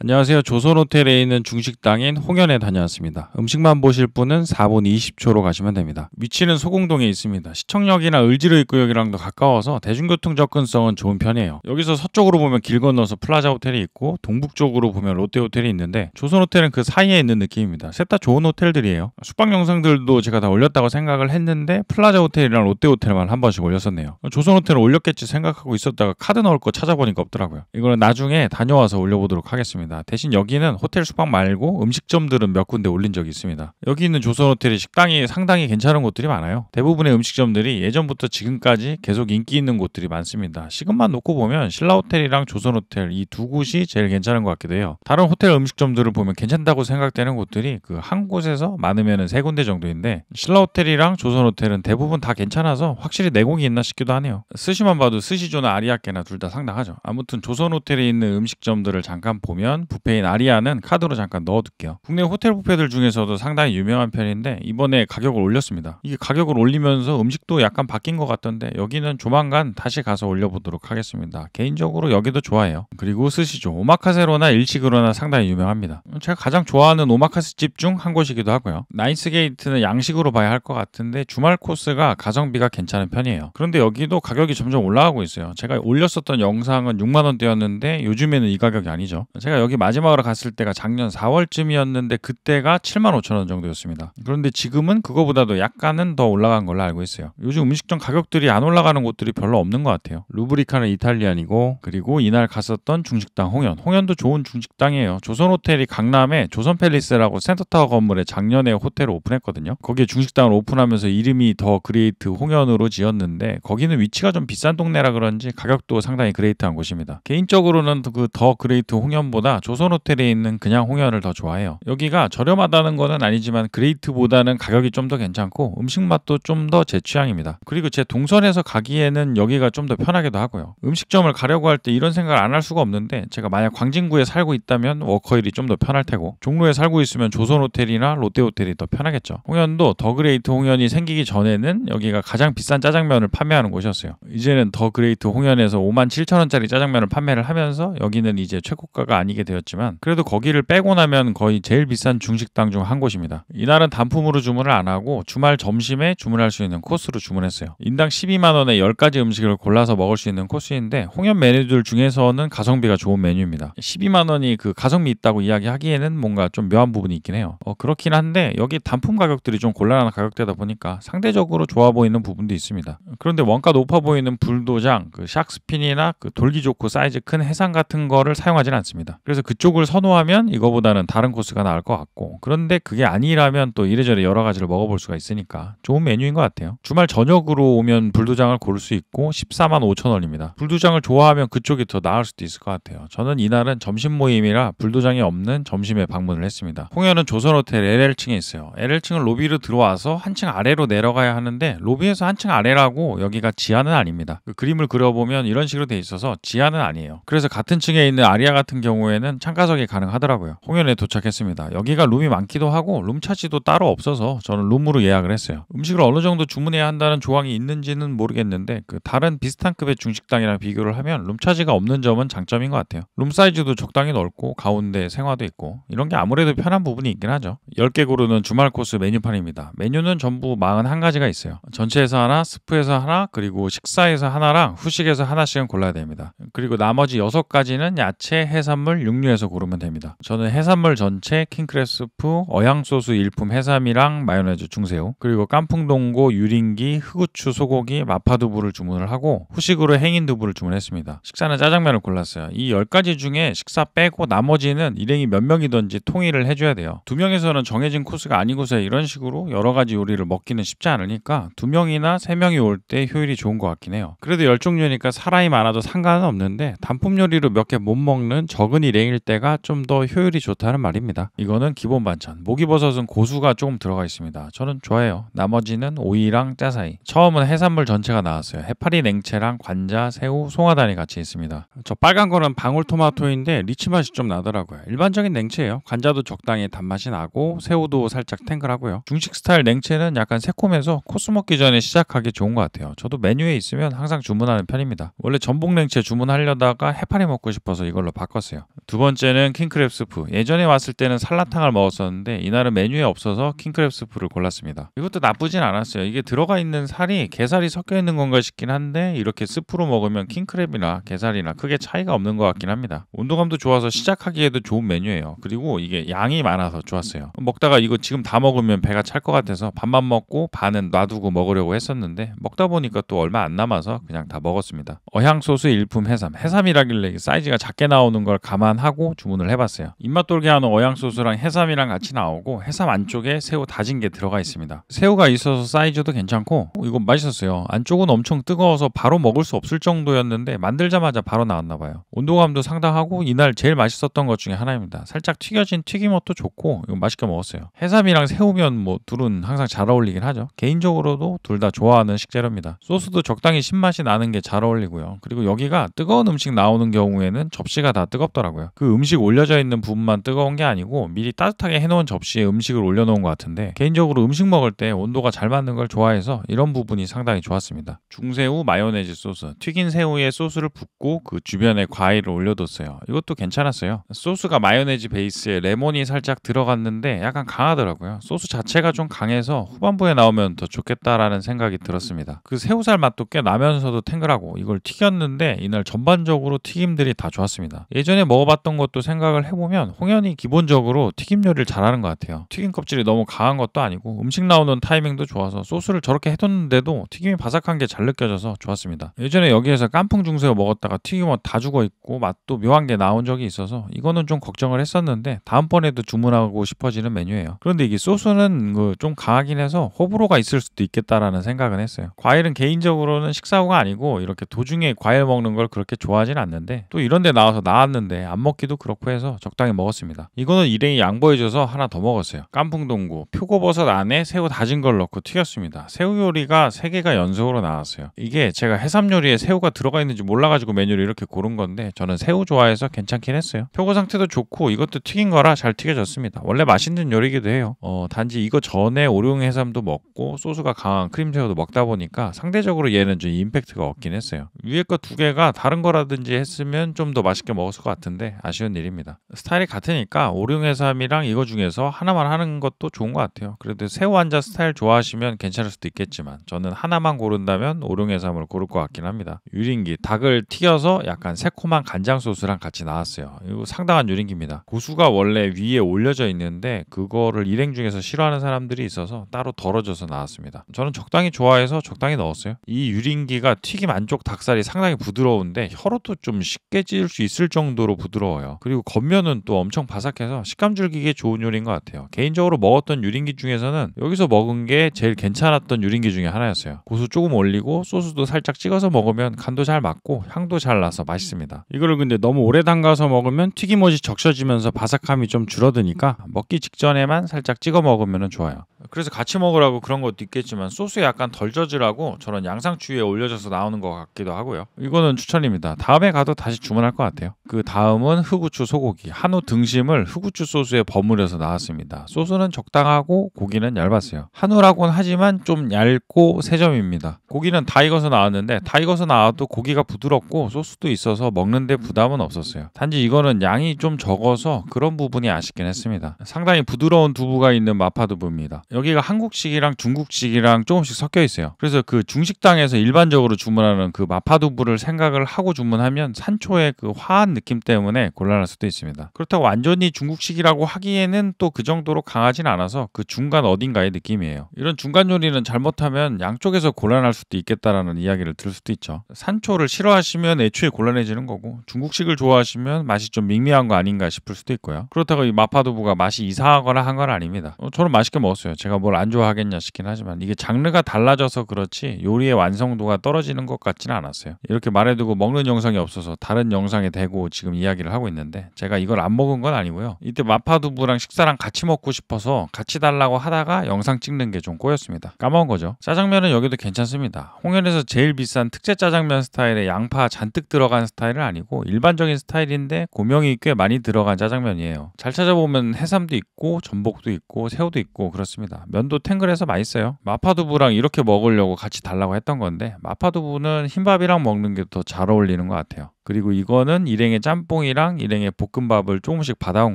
안녕하세요. 조선호텔에 있는 중식당인 홍현에 다녀왔습니다. 음식만 보실 분은 4분 20초로 가시면 됩니다. 위치는 소공동에 있습니다. 시청역이나 을지로 입구역이랑도 가까워서 대중교통 접근성은 좋은 편이에요. 여기서 서쪽으로 보면 길 건너서 플라자 호텔이 있고 동북쪽으로 보면 롯데호텔이 있는데 조선호텔은 그 사이에 있는 느낌입니다. 셋 다 좋은 호텔들이에요. 숙박 영상들도 제가 다 올렸다고 생각을 했는데 플라자 호텔이랑 롯데호텔만 한 번씩 올렸었네요. 조선호텔을 올렸겠지 생각하고 있었다가 카드 넣을 거 찾아보니까 없더라고요. 이거는 나중에 다녀와서 올려보도록 하겠습니다. 있습니다. 대신 여기는 호텔 숙박 말고 음식점들은 몇 군데 올린 적이 있습니다. 여기 있는 조선 호텔이 식당이 상당히 괜찮은 곳들이 많아요. 대부분의 음식점들이 예전부터 지금까지 계속 인기 있는 곳들이 많습니다. 시급만 놓고 보면 신라 호텔이랑 조선 호텔 이 두 곳이 제일 괜찮은 것 같기도 해요. 다른 호텔 음식점들을 보면 괜찮다고 생각되는 곳들이 그 한 곳에서 많으면 세 군데 정도인데 신라 호텔이랑 조선 호텔은 대부분 다 괜찮아서 확실히 내공이 있나 싶기도 하네요. 스시만 봐도 스시조나 아리아케나 둘 다 상당하죠. 아무튼 조선 호텔에 있는 음식점들을 잠깐 보면 있다 부페인 아리아는 카드로 잠깐 넣어둘게요. 국내 호텔 부페들 중에서도 상당히 유명한 편인데 이번에 가격을 올렸습니다. 이게 가격을 올리면서 음식도 약간 바뀐 것 같던데 여기는 조만간 다시 가서 올려보도록 하겠습니다. 개인적으로 여기도 좋아해요. 그리고 스시죠. 오마카세로나 일식으로나 상당히 유명합니다. 제가 가장 좋아하는 오마카세 집 중 한 곳이기도 하고요. 나이스게이트는 양식으로 봐야 할 것 같은데 주말 코스가 가성비가 괜찮은 편이에요. 그런데 여기도 가격이 점점 올라가고 있어요. 제가 올렸었던 영상은 6만원대였는데 요즘에는 이 가격이 아니죠. 제가 여기 마지막으로 갔을 때가 작년 4월쯤이었는데 그때가 7만 5천 원 정도였습니다. 그런데 지금은 그거보다도 약간은 더 올라간 걸로 알고 있어요. 요즘 음식점 가격들이 안 올라가는 곳들이 별로 없는 것 같아요. 루브리카는 이탈리안이고 그리고 이날 갔었던 중식당 홍현. 홍현도 좋은 중식당이에요. 조선호텔이 강남에 조선팰리스라고 센터타워 건물에 작년에 호텔을 오픈했거든요. 거기에 중식당을 오픈하면서 이름이 더 그레이트 홍현으로 지었는데 거기는 위치가 좀 비싼 동네라 그런지 가격도 상당히 그레이트한 곳입니다. 개인적으로는 그 더 그레이트 홍현보다 조선호텔에 있는 그냥 홍연을 더 좋아해요. 여기가 저렴하다는 거는 아니지만 그레이트보다는 가격이 좀 더 괜찮고 음식 맛도 좀 더 제 취향입니다. 그리고 제 동선에서 가기에는 여기가 좀 더 편하기도 하고요. 음식점을 가려고 할 때 이런 생각을 안 할 수가 없는데 제가 만약 광진구에 살고 있다면 워커힐이 좀 더 편할 테고 종로에 살고 있으면 조선호텔이나 롯데호텔이 더 편하겠죠. 홍연도 더 그레이트 홍연이 생기기 전에는 여기가 가장 비싼 짜장면을 판매하는 곳이었어요. 이제는 더 그레이트 홍연에서 5 7 0 0 0원짜리 짜장면을 판매를 하면서 여기는 이제 최고가가 아니게 되었지만 그래도 거기를 빼고 나면 거의 제일 비싼 중식당 중 한 곳입니다. 이날은 단품으로 주문을 안 하고 주말 점심에 주문할 수 있는 코스로 주문했어요. 인당 12만 원에 10가지 음식을 골라서 먹을 수 있는 코스인데 홍연 메뉴들 중에서는 가성비가 좋은 메뉴입니다. 12만 원이 그 가성비 있다고 이야기하기에는 뭔가 좀 묘한 부분이 있긴 해요. 어, 그렇긴 한데 여기 단품 가격들이 좀 곤란한 가격대다 보니까 상대적으로 좋아 보이는 부분도 있습니다. 그런데 원가 높아 보이는 불도장, 그 샥스핀이나 그 돌기 좋고 사이즈 큰 해상 같은 거를 사용하진 않습니다. 그래서 그래서 그쪽을 선호하면 이거보다는 다른 코스가 나을 것 같고 그런데 그게 아니라면 또 이래저래 여러 가지를 먹어볼 수가 있으니까 좋은 메뉴인 것 같아요. 주말 저녁으로 오면 불도장을 고를 수 있고 14만 5천 원입니다. 불도장을 좋아하면 그쪽이 더 나을 수도 있을 것 같아요. 저는 이날은 점심 모임이라 불도장이 없는 점심에 방문을 했습니다. 홍현은 조선호텔 LL층에 있어요. LL층은 로비로 들어와서 한층 아래로 내려가야 하는데 로비에서 한층 아래라고 여기가 지하는 아닙니다. 그 그림을 그려보면 이런 식으로 돼 있어서 지하는 아니에요. 그래서 같은 층에 있는 아리아 같은 경우에는 시간에는 창가석이 가능하더라고요. 홍현에 도착했습니다. 여기가 룸이 많기도 하고 룸 차지도 따로 없어서 저는 룸으로 예약을 했어요. 음식을 어느 정도 주문해야 한다는 조항이 있는지는 모르겠는데 그 다른 비슷한 급의 중식당이랑 비교를 하면 룸 차지가 없는 점은 장점인 것 같아요. 룸 사이즈도 적당히 넓고 가운데 생화도 있고 이런 게 아무래도 편한 부분이 있긴 하죠. 10개 고르는 주말 코스 메뉴판입니다. 메뉴는 전부 41가지가 있어요. 전체에서 하나, 스프에서 하나, 그리고 식사에서 하나랑 후식에서 하나씩은 골라야 됩니다. 그리고 나머지 6가지는 야채, 해산물, 육류에서 고르면 됩니다. 저는 해산물 전체, 킹크랩스프, 어양소스 일품 해삼이랑 마요네즈 중새우, 그리고 깐풍동고, 유린기, 흑우추, 소고기, 마파두부를 주문을 하고 후식으로 행인두부를 주문했습니다. 식사는 짜장면을 골랐어요. 이 10가지 중에 식사 빼고 나머지는 일행이 몇 명이든지 통일을 해줘야 돼요. 두 명에서는 정해진 코스가 아니고서 이런 식으로 여러 가지 요리를 먹기는 쉽지 않으니까 두 명이나 세 명이 올 때 효율이 좋은 것 같긴 해요. 그래도 1 0 종류니까 사람이 많아도 상관은 없는데 단품 요리로 몇 개 못 먹는 적은 일행 내일 때가 좀 더 효율이 좋다는 말입니다. 이거는 기본 반찬. 목이버섯은 고수가 조금 들어가 있습니다. 저는 좋아해요. 나머지는 오이랑 짜사이. 처음은 해산물 전체가 나왔어요. 해파리 냉채랑 관자, 새우, 송하단이 같이 있습니다. 저 빨간 거는 방울토마토인데 리치 맛이 좀 나더라고요. 일반적인 냉채예요. 관자도 적당히 단맛이 나고 새우도 살짝 탱글하고요. 중식 스타일 냉채는 약간 새콤해서 코스 먹기 전에 시작하기 좋은 것 같아요. 저도 메뉴에 있으면 항상 주문하는 편입니다. 원래 전복 냉채 주문하려다가 해파리 먹고 싶어서 이걸로 바꿨어요. 두 번째는 킹크랩 스프. 예전에 왔을 때는 산라탕을 먹었었는데 이날은 메뉴에 없어서 킹크랩 스프를 골랐습니다. 이것도 나쁘진 않았어요. 이게 들어가 있는 살이 게살이 섞여 있는 건가 싶긴 한데 이렇게 스프로 먹으면 킹크랩이나 게살이나 크게 차이가 없는 것 같긴 합니다. 온도감도 좋아서 시작하기에도 좋은 메뉴예요. 그리고 이게 양이 많아서 좋았어요. 먹다가 이거 지금 다 먹으면 배가 찰 것 같아서 반만 먹고 반은 놔두고 먹으려고 했었는데 먹다 보니까 또 얼마 안 남아서 그냥 다 먹었습니다. 어향소스 일품 해삼. 해삼이라길래 사이즈가 작게 나오는 걸 감안 하고 주문을 해봤어요. 입맛 돌게 하는 어양소스랑 해삼이랑 같이 나오고 해삼 안쪽에 새우 다진 게 들어가 있습니다. 새우가 있어서 사이즈도 괜찮고 어, 이건 맛있었어요. 안쪽은 엄청 뜨거워서 바로 먹을 수 없을 정도였는데 만들자마자 바로 나왔나 봐요. 온도감도 상당하고 이날 제일 맛있었던 것 중에 하나입니다. 살짝 튀겨진 튀김옷도 좋고 이거 맛있게 먹었어요. 해삼이랑 새우면 뭐 둘은 항상 잘 어울리긴 하죠. 개인적으로도 둘 다 좋아하는 식재료입니다. 소스도 적당히 신맛이 나는 게 잘 어울리고요. 그리고 여기가 뜨거운 음식 나오는 경우에는 접시가 다 뜨겁더라고요. 그 음식 올려져 있는 부분만 뜨거운 게 아니고 미리 따뜻하게 해놓은 접시에 음식을 올려놓은 것 같은데 개인적으로 음식 먹을 때 온도가 잘 맞는 걸 좋아해서 이런 부분이 상당히 좋았습니다. 중새우 마요네즈 소스, 튀긴 새우에 소스를 붓고 그 주변에 과일을 올려뒀어요. 이것도 괜찮았어요. 소스가 마요네즈 베이스에 레몬이 살짝 들어갔는데 약간 강하더라고요. 소스 자체가 좀 강해서 후반부에 나오면 더 좋겠다라는 생각이 들었습니다. 그 새우살 맛도 꽤 나면서도 탱글하고 이걸 튀겼는데 이날 전반적으로 튀김들이 다 좋았습니다. 예전에 먹어봤던 나왔던 것도 생각을 해보면 홍현이 기본적으로 튀김 요리를 잘하는 것 같아요. 튀김 껍질이 너무 강한 것도 아니고 음식 나오는 타이밍도 좋아서 소스를 저렇게 해뒀는데도 튀김이 바삭한 게 잘 느껴져서 좋았습니다. 예전에 여기에서 깐풍 중새우 먹었다가 튀김은 다 죽어 있고 맛도 묘한 게 나온 적이 있어서 이거는 좀 걱정을 했었는데 다음번에도 주문하고 싶어지는 메뉴예요. 그런데 이게 소스는 그좀 강하긴 해서 호불호가 있을 수도 있겠다라는 생각은 했어요. 과일은 개인적으로는 식사후가 아니고 이렇게 도중에 과일 먹는 걸 그렇게 좋아하진 않는데 또 이런 데 나와서 나왔는데 안 먹. 먹기도 그렇고 해서 적당히 먹었습니다. 이거는 일행이 양보해줘서 하나 더 먹었어요. 깐풍동구 표고버섯 안에 새우 다진 걸 넣고 튀겼습니다. 새우 요리가 3개가 연속으로 나왔어요. 이게 제가 해삼 요리에 새우가 들어가 있는지 몰라가지고 메뉴를 이렇게 고른 건데 저는 새우 좋아해서 괜찮긴 했어요. 표고 상태도 좋고 이것도 튀긴 거라 잘 튀겨졌습니다. 원래 맛있는 요리기도 해요. 어, 단지 이거 전에 오룡 해삼도 먹고 소스가 강한 크림새우도 먹다 보니까 상대적으로 얘는 좀 임팩트가 없긴 했어요. 위에 거 두 개가 다른 거라든지 했으면 좀 더 맛있게 먹었을 것 같은데 아쉬운 일입니다. 스타일이 같으니까 5613이랑 이거 중에서 하나만 하는 것도 좋은 것 같아요. 그래도 새우 한자 스타일 좋아하시면 괜찮을 수도 있겠지만 저는 하나만 고른다면 5613을 고를 것 같긴 합니다. 유린기 닭을 튀겨서 약간 새콤한 간장 소스랑 같이 나왔어요. 이거 상당한 유린기입니다. 고수가 원래 위에 올려져 있는데 그거를 일행 중에서 싫어하는 사람들이 있어서 따로 덜어져서 나왔습니다. 저는 적당히 좋아해서 적당히 넣었어요. 이 유린기가 튀김 안쪽 닭살이 상당히 부드러운데 혀로도 좀 쉽게 찌을수 있을 정도로 부드러워 요 부드러워요. 그리고 겉면은 또 엄청 바삭해서 식감 줄기기에 좋은 요리인 것 같아요. 개인적으로 먹었던 유린기 중에서는 여기서 먹은 게 제일 괜찮았던 유린기 중에 하나였어요. 고수 조금 올리고 소스도 살짝 찍어서 먹으면 간도 잘 맞고 향도 잘 나서 맛있습니다. 이거를 근데 너무 오래 담가서 먹으면 튀김옷이 적셔지면서 바삭함이 좀 줄어드니까 먹기 직전에만 살짝 찍어 먹으면 좋아요. 그래서 같이 먹으라고 그런 것도 있겠지만 소스에 약간 덜 젖으라고 저런 양상추위에 올려져서 나오는 것 같기도 하고요. 이거는 추천입니다. 다음에 가도 다시 주문할 것 같아요. 그 다음은 양념은 흑우추 소고기, 한우 등심을 흑우추 소스에 버무려서 나왔습니다. 소스는 적당하고 고기는 얇았어요. 한우라고는 하지만 좀 얇고 세점입니다. 고기는 다 익어서 나왔는데 다 익어서 나와도 고기가 부드럽고 소스도 있어서 먹는데 부담은 없었어요. 단지 이거는 양이 좀 적어서 그런 부분이 아쉽긴 했습니다. 상당히 부드러운 두부가 있는 마파두부입니다. 여기가 한국식이랑 중국식이랑 조금씩 섞여 있어요. 그래서 그 중식당에서 일반적으로 주문하는 그 마파두부를 생각을 하고 주문하면 산초의 그 화한 느낌 때문에 때문에 곤란할 수도 있습니다. 그렇다고 완전히 중국식이라고 하기에는 또 그 정도로 강하진 않아서 그 중간 어딘가의 느낌이에요. 이런 중간 요리는 잘못하면 양쪽에서 곤란할 수도 있겠다라는 이야기를 들을 수도 있죠. 산초를 싫어하시면 애초에 곤란해지는 거고 중국식을 좋아하시면 맛이 좀 밍밍한 거 아닌가 싶을 수도 있고요. 그렇다고 이 마파두부가 맛이 이상하거나 한 건 아닙니다. 어, 저는 맛있게 먹었어요. 제가 뭘 안 좋아하겠냐 싶긴 하지만 이게 장르가 달라져서 그렇지 요리의 완성도가 떨어지는 것 같지는 않았어요. 이렇게 말해두고 먹는 영상이 없어서 다른 영상에 대고 지금 이야기를 이기를 하고 있는데 제가 이걸 안 먹은 건 아니고요. 이때 마파두부랑 식사랑 같이 먹고 싶어서 같이 달라고 하다가 영상 찍는 게 좀 꼬였습니다. 까먹은 거죠. 짜장면은 여기도 괜찮습니다. 홍현에서 제일 비싼 특제 짜장면 스타일의 양파 잔뜩 들어간 스타일은 아니고 일반적인 스타일인데 고명이 꽤 많이 들어간 짜장면이에요. 잘 찾아보면 해삼도 있고 전복도 있고 새우도 있고 그렇습니다. 면도 탱글해서 맛있어요. 마파두부랑 이렇게 먹으려고 같이 달라고 했던 건데 마파두부는 흰밥이랑 먹는 게 더 잘 어울리는 것 같아요. 그리고 이거는 일행의 짬뽕이랑 일행의 볶음밥을 조금씩 받아온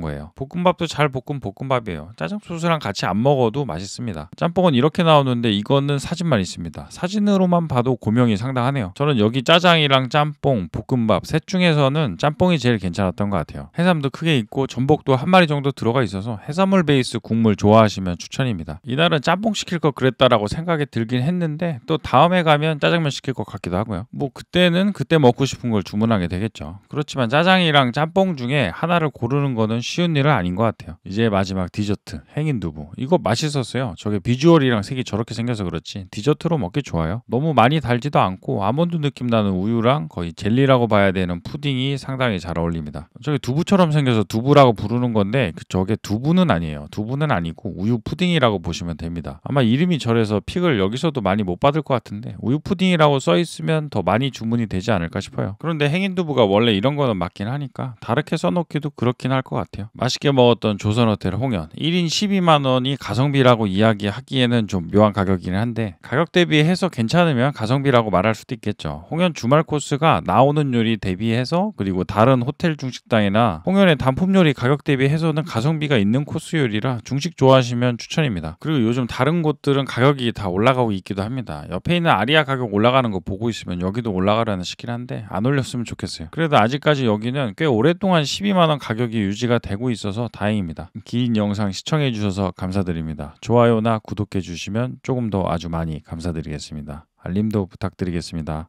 거예요. 볶음밥도 잘 볶은 볶음밥이에요. 짜장소스랑 같이 안 먹어도 맛있습니다. 짬뽕은 이렇게 나오는데 이거는 사진만 있습니다. 사진으로만 봐도 고명이 상당하네요. 저는 여기 짜장이랑 짬뽕, 볶음밥 셋 중에서는 짬뽕이 제일 괜찮았던 것 같아요. 해삼도 크게 있고 전복도 한 마리 정도 들어가 있어서 해산물 베이스 국물 좋아하시면 추천입니다. 이날은 짬뽕 시킬 거 그랬다라고 생각이 들긴 했는데 또 다음에 가면 짜장면 시킬 것 같기도 하고요. 뭐 그때는 그때 먹고 싶은 걸 주문하게 가게 되겠죠. 그렇지만 짜장이랑 짬뽕 중에 하나를 고르는 거는 쉬운 일은 아닌 것 같아요. 이제 마지막 디저트 행인 두부 이거 맛있었어요. 저게 비주얼이랑 색이 저렇게 생겨서 그렇지 디저트로 먹기 좋아요. 너무 많이 달지도 않고 아몬드 느낌 나는 우유랑 거의 젤리라고 봐야 되는 푸딩이 상당히 잘 어울립니다. 저게 두부처럼 생겨서 두부라고 부르는 건데 그 저게 두부는 아니에요. 두부는 아니고 우유 푸딩이라고 보시면 됩니다. 아마 이름이 저래서 픽을 여기서도 많이 못 받을 것 같은데 우유 푸딩이라고 써 있으면 더 많이 주문이 되지 않을까 싶어요. 그런데 행 행인두부가 원래 이런 거는 맞긴 하니까 다르게 써놓기도 그렇긴 할 것 같아요. 맛있게 먹었던 조선호텔 홍연 1인 12만 원이 가성비라고 이야기하기에는 좀 묘한 가격이긴 한데 가격 대비해서 괜찮으면 가성비라고 말할 수도 있겠죠. 홍연 주말 코스가 나오는 요리 대비해서 그리고 다른 호텔 중식당이나 홍연의 단품 요리 가격 대비해서는 가성비가 있는 코스 요리라 중식 좋아하시면 추천입니다. 그리고 요즘 다른 곳들은 가격이 다 올라가고 있기도 합니다. 옆에 있는 아리아 가격 올라가는 거 보고 있으면 여기도 올라가라는 시긴 한데 안 올렸으면 좋겠어요. 좋겠어요. 그래도 아직까지 여기는 꽤 오랫동안 12만 원 가격이 유지가 되고 있어서 다행입니다. 긴 영상 시청해 주셔서 감사드립니다. 좋아요나 구독해 주시면 조금 더 아주 많이 감사드리겠습니다. 알림도 부탁드리겠습니다.